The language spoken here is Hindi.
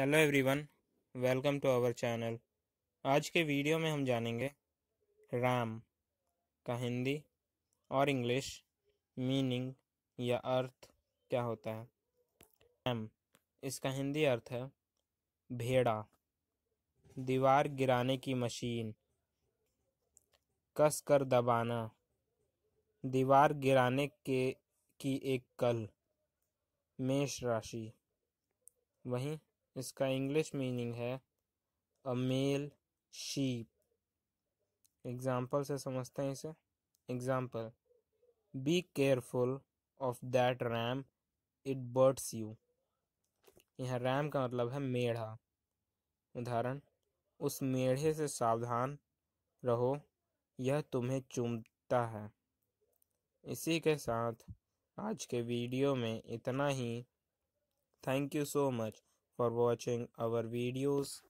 hello everyone welcome to our channel आज के वीडियो में हम जानेंगे राम का हिंदी और इंग्लिश मीनिंग या अर्थ क्या होता है राम इसका हिंदी अर्थ है भेड़ा दीवार गिराने की मशीन कस कर दबाना दीवार गिराने के की एक कल मेष राशि वहीं इसका इंग्लिश मीनिंग है अ मेल शीप एग्जाम्पल से समझते हैं इसे example be careful of that RAM it birds you यहाँ रैम का मतलब है मेढ़ा उदाहरण उस मेढ़े से सावधान रहो यह तुम्हें चूमता है इसी के साथ आज के वीडियो में इतना ही thank you so much for watching our videos